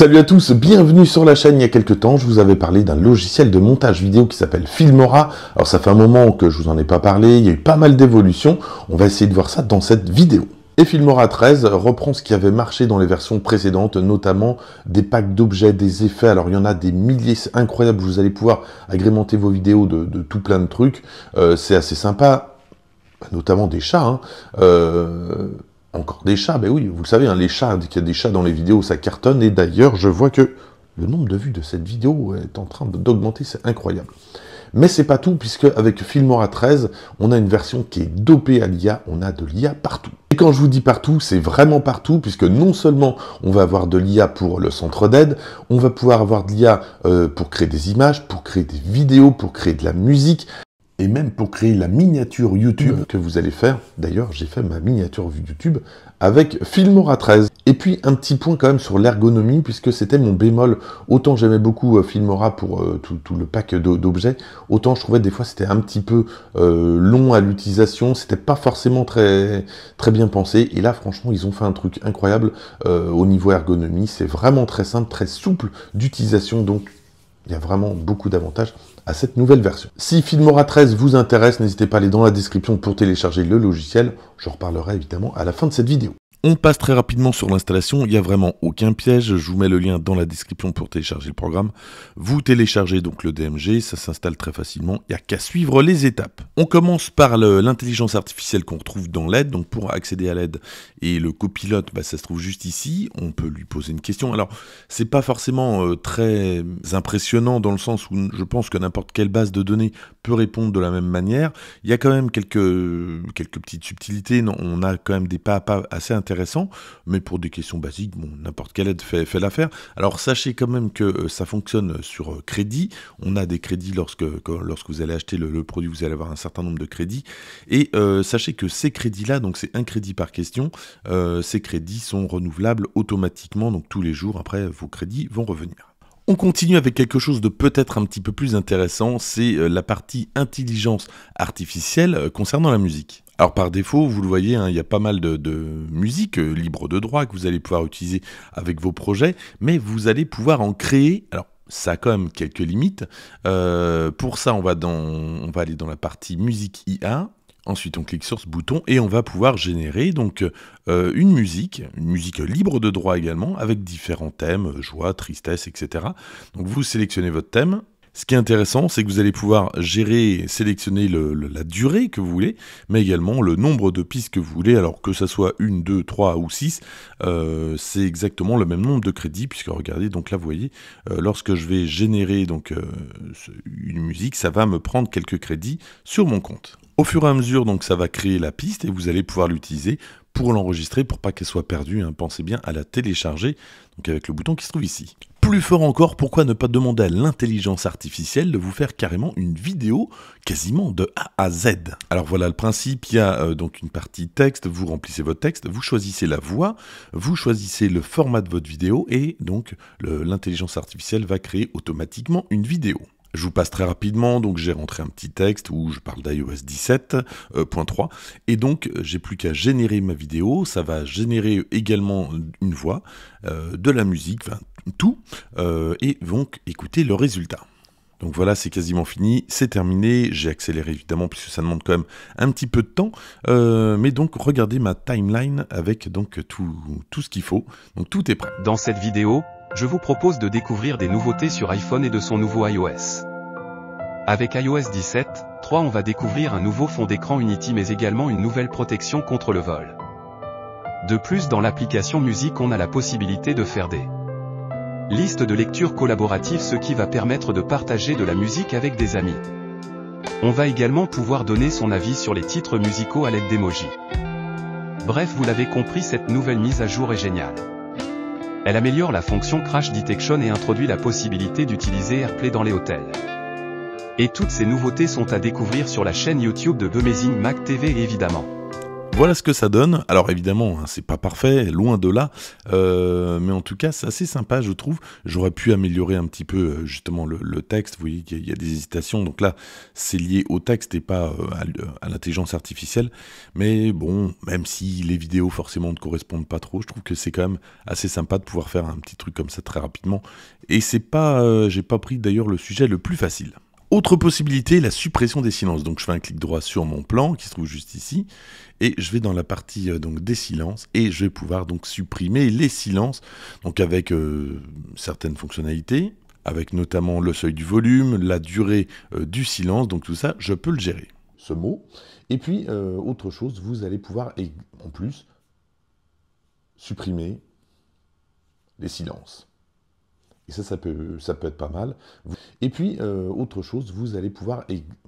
Salut à tous, bienvenue sur la chaîne. Il y a quelques temps, je vous avais parlé d'un logiciel de montage vidéo qui s'appelle Filmora. Alors ça fait un moment que je vous en ai pas parlé, il y a eu pas mal d'évolutions. On va essayer de voir ça dans cette vidéo. Et Filmora 13 reprend ce qui avait marché dans les versions précédentes, notamment des packs d'objets, des effets. Alors il y en a des milliers, c'est incroyable, vous allez pouvoir agrémenter vos vidéos de, tout plein de trucs. Euh, c'est assez sympa, notamment des chats. Hein. Euh, encore des chats, ben oui, vous le savez, hein, les chats, qu'il y a des chats dans les vidéos, ça cartonne. Et d'ailleurs, je vois que le nombre de vues de cette vidéo est en train d'augmenter, c'est incroyable. Mais c'est pas tout, puisque avec Filmora 13, on a une version qui est dopée à l'IA, on a de l'IA partout. Et quand je vous dis partout, c'est vraiment partout, puisque non seulement on va avoir de l'IA pour le centre d'aide, on va pouvoir avoir de l'IA euh, pour créer des images, pour créer des vidéos, pour créer de la musique et même pour créer la miniature YouTube mmh. que vous allez faire. D'ailleurs, j'ai fait ma miniature YouTube avec Filmora 13. Et puis un petit point quand même sur l'ergonomie, puisque c'était mon bémol. Autant j'aimais beaucoup euh, Filmora pour euh, tout, le pack d'objets, autant je trouvais des fois c'était un petit peu euh, long à l'utilisation, c'était pas forcément très, très bien pensé. Et là, franchement, ils ont fait un truc incroyable au niveau ergonomie. C'est vraiment très simple, très souple d'utilisation, donc il y a vraiment beaucoup d'avantages à cette nouvelle version. Si Filmora 13 vous intéresse, n'hésitez pas à aller dans la description pour télécharger le logiciel. Je reparlerai évidemment à la fin de cette vidéo. On passe très rapidement sur l'installation, il n'y a vraiment aucun piège, je vous mets le lien dans la description pour télécharger le programme. Vous téléchargez donc le DMG, ça s'installe très facilement, il n'y a qu'à suivre les étapes. On commence par l'intelligence artificielle qu'on retrouve dans l'aide, donc pour accéder à l'aide et le copilote, bah, ça se trouve juste ici, on peut lui poser une question. Alors, c'est pas forcément euh, très impressionnant dans le sens où je pense que n'importe quelle base de données peut répondre de la même manière. Il y a quand même quelques, quelques petites subtilités. On a quand même des pas à pas assez intéressants, mais pour des questions basiques, bon, n'importe quelle aide fait, fait l'affaire. Alors sachez quand même que euh, ça fonctionne sur euh, crédit. On a des crédits lorsque, lorsque vous allez acheter le, produit, vous allez avoir un certain nombre de crédits. Et euh, sachez que ces crédits-là, donc c'est un crédit par question, ces crédits sont renouvelables automatiquement, donc tous les jours après vos crédits vont revenir. On continue avec quelque chose de peut-être un petit peu plus intéressant, c'est euh, la partie intelligence artificielle euh, concernant la musique. Alors par défaut, vous le voyez, hein, il y a pas mal de, musique euh, libre de droit que vous allez pouvoir utiliser avec vos projets, mais vous allez pouvoir en créer. Alors ça a quand même quelques limites. pour ça, on va, dans, on va aller dans la partie musique IA Ensuite, on clique sur ce bouton et on va pouvoir générer donc euh, une musique, une musique libre de droit également, avec différents thèmes, joie, tristesse, etc. Donc vous sélectionnez votre thème, ce qui est intéressant, c'est que vous allez pouvoir gérer sélectionner la durée que vous voulez, mais également le nombre de pistes que vous voulez, alors que ça soit une, deux, trois ou six, euh, c'est exactement le même nombre de crédits, puisque regardez, donc là vous voyez, euh, lorsque je vais générer donc euh, une musique, ça va me prendre quelques crédits sur mon compte. Au fur et à mesure, donc ça va créer la piste et vous allez pouvoir l'utiliser pour l'enregistrer pour pas qu'elle soit perdue. Hein. Pensez bien à la télécharger, donc avec le bouton qui se trouve ici plus fort encore, pourquoi ne pas demander à l'intelligence artificielle de vous faire carrément une vidéo quasiment de A à Z Alors voilà le principe, il y a euh, donc une partie texte, vous remplissez votre texte, vous choisissez la voix, vous choisissez le format de votre vidéo et donc l'intelligence artificielle va créer automatiquement une vidéo. Je vous passe très rapidement, donc j'ai rentré un petit texte où je parle d'iOS 17.3 euh, et donc euh, j'ai plus qu'à générer ma vidéo, ça va générer également une voix, euh, de la musique, enfin tout, et donc écouter le résultat. Donc voilà, c'est quasiment fini, c'est terminé. J'ai accéléré évidemment puisque ça demande quand même un petit peu de temps. mais donc regardez ma timeline avec donc tout, tout ce qu'il faut. Donc tout est prêt. Dans cette vidéo, je vous propose de découvrir des nouveautés sur iPhone et de son nouveau iOS. Avec iOS 17, 3 on va découvrir un nouveau fond d'écran Unity mais également une nouvelle protection contre le vol. De plus dans l'application musique on a la possibilité de faire des listes de lecture collaboratives ce qui va permettre de partager de la musique avec des amis. On va également pouvoir donner son avis sur les titres musicaux à l'aide d'emojis. Bref vous l'avez compris cette nouvelle mise à jour est géniale. Elle améliore la fonction Crash Detection et introduit la possibilité d'utiliser AirPlay dans les hôtels. Et toutes ces nouveautés sont à découvrir sur la chaîne YouTube de Bemazing Mac TV évidemment. Voilà ce que ça donne. Alors évidemment, hein, c'est pas parfait, loin de là, euh, mais en tout cas, c'est assez sympa, je trouve. J'aurais pu améliorer un petit peu euh, justement le, texte. Vous voyez qu'il y, a des hésitations, donc là, c'est lié au texte et pas euh, à, à l'intelligence artificielle. Mais bon, même si les vidéos forcément ne correspondent pas trop, je trouve que c'est quand même assez sympa de pouvoir faire un petit truc comme ça très rapidement. Et c'est pas, j'ai pas pris d'ailleurs le sujet le plus facile. Autre possibilité, la suppression des silences. Donc je fais un clic droit sur mon plan qui se trouve juste ici et je vais dans la partie euh, donc des silences et je vais pouvoir donc supprimer les silences donc avec euh, certaines fonctionnalités avec notamment le seuil du volume, la durée euh, du silence, donc tout ça, je peux le gérer. Ce mot. Et puis, autre chose, vous allez pouvoir, en plus, supprimer les silences. Et ça, ça peut, ça peut être pas mal. Et puis, euh, autre chose, vous allez pouvoir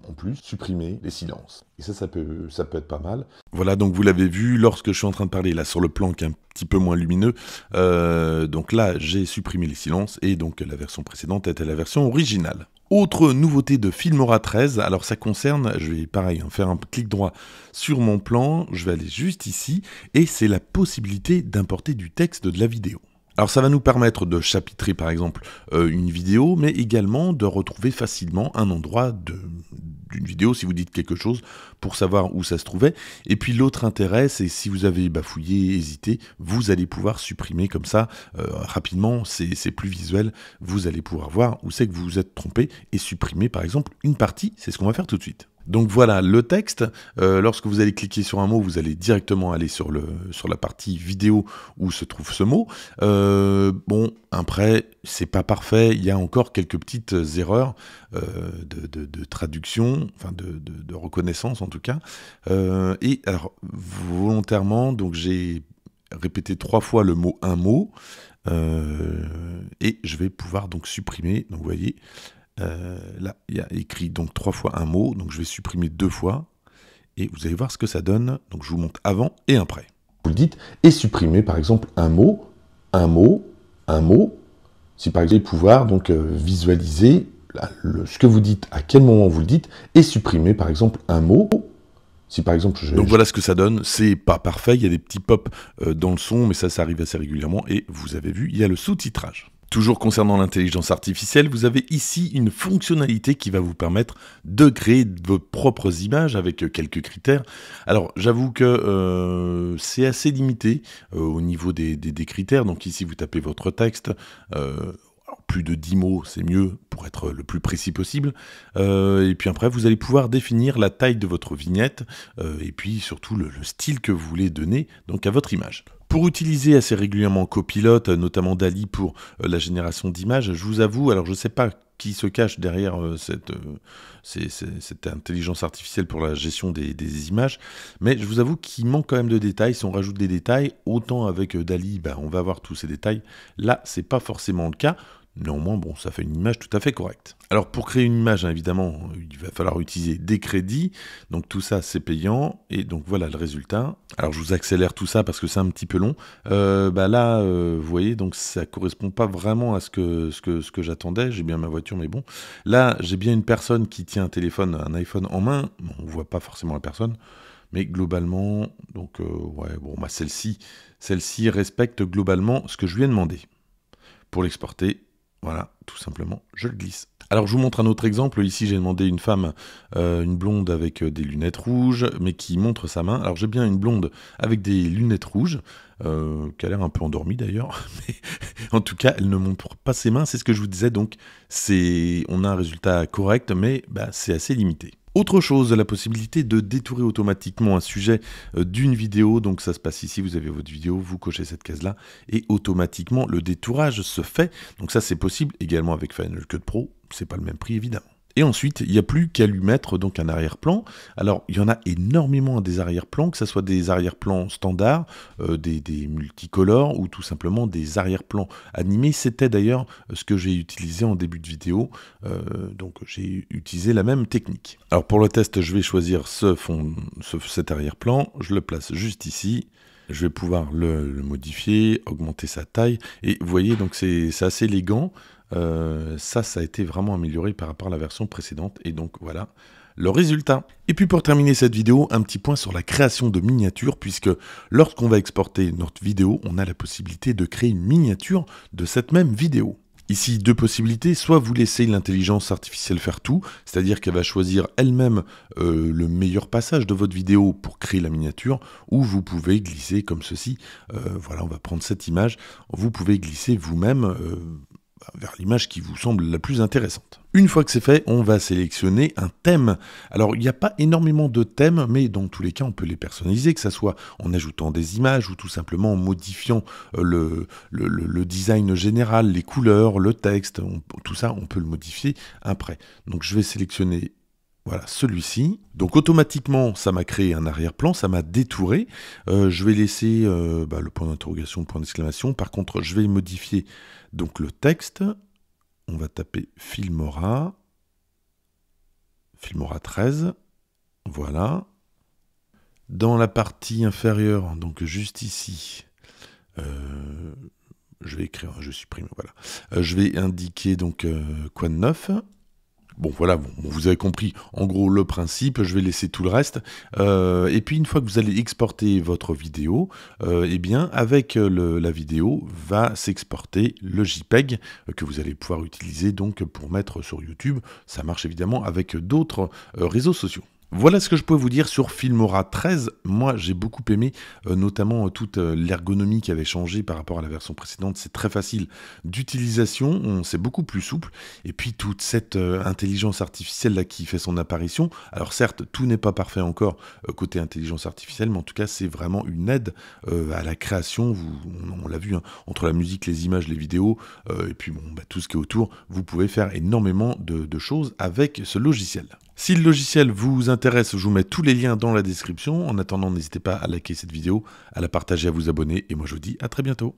en plus supprimer les silences. Et ça, ça peut, ça peut être pas mal. Voilà, donc vous l'avez vu, lorsque je suis en train de parler là sur le plan qui est un petit peu moins lumineux, euh, donc là, j'ai supprimé les silences et donc la version précédente était la version originale. Autre nouveauté de Filmora 13, alors ça concerne, je vais pareil hein, faire un clic droit sur mon plan, je vais aller juste ici, et c'est la possibilité d'importer du texte de la vidéo. Alors ça va nous permettre de chapitrer par exemple euh, une vidéo, mais également de retrouver facilement un endroit d'une vidéo si vous dites quelque chose pour savoir où ça se trouvait. Et puis l'autre intérêt, c'est si vous avez bafouillé, hésité, vous allez pouvoir supprimer comme ça euh, rapidement, c'est plus visuel, vous allez pouvoir voir où c'est que vous vous êtes trompé et supprimer par exemple une partie, c'est ce qu'on va faire tout de suite. Donc voilà, le texte, euh, lorsque vous allez cliquer sur un mot, vous allez directement aller sur, le, sur la partie vidéo où se trouve ce mot. Euh, bon, après, c'est pas parfait, il y a encore quelques petites erreurs euh, de, traduction, enfin de, reconnaissance en tout cas. et alors, volontairement, donc j'ai répété trois fois le mot un mot, et je vais pouvoir donc supprimer, donc vous voyez, euh, là, il y a écrit donc trois fois un mot, donc je vais supprimer deux fois, et vous allez voir ce que ça donne. Donc je vous montre avant et après. Vous le dites, et supprimer par exemple un mot, un mot, un mot. Si par exemple, pouvoir donc euh, visualiser ce que vous dites, à quel moment vous le dites, et supprimer par exemple un mot, si par exemple Donc voilà ce que ça donne, c'est pas parfait, il y a des petits pops euh, dans le son, mais ça, ça arrive assez régulièrement, et vous avez vu, il y a le sous-titrage. Toujours concernant l'intelligence artificielle, vous avez ici une fonctionnalité qui va vous permettre de créer vos propres images avec euh, quelques critères. Alors j'avoue que euh, c'est assez limité euh, au niveau des, critères, donc ici vous tapez votre texte plus de 10 mots, c'est mieux pour être le plus précis possible. Euh, et puis après, vous allez pouvoir définir la taille de votre vignette euh, et puis surtout le, style que vous voulez donner donc à votre image. Pour utiliser assez régulièrement copilote euh, notamment Dali pour la génération d'images, je vous avoue, alors je sais pas qui se cache derrière cette, cette, intelligence artificielle pour la gestion des, images. Mais je vous avoue qu'il manque quand même de détails. Si on rajoute des détails, autant avec Dali, bah, on va avoir tous ces détails. Là, c'est pas forcément le cas. Néanmoins, bon, ça fait une image tout à fait correcte. Alors pour créer une image, hein, évidemment, il va falloir utiliser des crédits. Donc tout ça, c'est payant. Et donc voilà le résultat. Alors je vous accélère tout ça parce que c'est un petit peu long. Euh, bah là, euh, vous voyez, donc ça correspond pas vraiment à ce que, ce que, ce que j'attendais. J'ai bien ma voiture, mais bon. Là, j'ai bien une personne qui tient un téléphone, un iPhone en main. On on voit pas forcément la personne. Mais globalement, donc euh, ouais, bon, bah, celle-ci, celle-ci respecte globalement ce que je lui ai demandé. Pour l'exporter, voilà, tout simplement, je le glisse. Alors je vous montre un autre exemple, ici j'ai demandé une femme, euh, une blonde avec euh, des lunettes rouges, mais qui montre sa main. Alors j'ai bien une blonde avec des lunettes rouges, euh, qui a l'air un peu endormie d'ailleurs, mais en tout cas elle ne montre pas ses mains, c'est ce que je vous disais, donc on a un résultat correct, mais bah, c'est assez limité. Autre chose, la possibilité de détourer automatiquement un sujet euh, d'une vidéo. Donc ça se passe ici, vous avez votre vidéo, vous cochez cette case-là et automatiquement le détourage se fait. Donc ça c'est possible également avec Final Cut Pro, c'est pas le même prix évidemment. Et ensuite, il n'y a plus qu'à lui mettre donc un arrière-plan. Alors, il y en a énormément des arrière-plans, que ce soit des arrière-plans standards, euh, des, multicolores ou tout simplement des arrière-plans animés. C'était d'ailleurs ce que j'ai utilisé en début de vidéo. Euh, donc, j'ai utilisé la même technique. Alors, pour le test, je vais choisir ce fond, cet arrière-plan. Je le place juste ici je vais pouvoir le, le, modifier, augmenter sa taille. Et vous voyez, donc c'est assez élégant. Euh, ça, ça a été vraiment amélioré par rapport à la version précédente. Et donc voilà le résultat. Et puis pour terminer cette vidéo, un petit point sur la création de miniatures, puisque lorsqu'on va exporter notre vidéo, on a la possibilité de créer une miniature de cette même vidéo. Ici, deux possibilités, soit vous laissez l'intelligence artificielle faire tout, c'est-à-dire qu'elle va choisir elle-même euh, le meilleur passage de votre vidéo pour créer la miniature, ou vous pouvez glisser comme ceci, euh, voilà, on va prendre cette image, vous pouvez glisser vous-même vers l'image qui vous semble la plus intéressante. Une fois que c'est fait, on va sélectionner un thème. Alors, il n'y a pas énormément de thèmes, mais dans tous les cas, on peut les personnaliser, que ce soit en ajoutant des images ou tout simplement en modifiant euh, le, le, design général, les couleurs, le texte, tout ça, on peut le modifier après. Donc, je vais sélectionner voilà, celui-ci. Donc automatiquement, ça m'a créé un arrière-plan, ça m'a détouré. Euh, je vais laisser euh, bah, le point d'interrogation, le point d'exclamation. Par contre, je vais modifier donc le texte. On va taper Filmora. Filmora 13. Voilà. Dans la partie inférieure, donc juste ici, euh, je vais écrire, je supprime, voilà. je vais indiquer donc quoi de neuf. Bon, voilà, vous avez compris en gros le principe, je vais laisser tout le reste. Euh, et puis, une fois que vous allez exporter votre vidéo, et euh, eh bien, avec euh, la vidéo va s'exporter le JPEG que vous allez pouvoir utiliser donc pour mettre sur YouTube. Ça marche évidemment avec d'autres réseaux sociaux. Voilà ce que je pouvais vous dire sur Filmora 13. Moi, j'ai beaucoup aimé, euh, notamment euh, toute euh, l'ergonomie qui avait changé par rapport à la version précédente. C'est très facile d'utilisation, c'est beaucoup plus souple. Et puis toute cette intelligence artificielle là qui fait son apparition. Alors certes, tout n'est pas parfait encore côté intelligence artificielle, mais en tout cas, c'est vraiment une aide à la création. Vous, on, l'a vu hein, entre la musique, les images, les vidéos, et puis bon, bah, tout ce qui est autour. Vous pouvez faire énormément de, de choses avec ce logiciel. Si le logiciel vous intéresse, je vous mets tous les liens dans la description. En attendant, n'hésitez pas à liker cette vidéo, à la partager, à vous abonner. Et moi, je vous dis à très bientôt.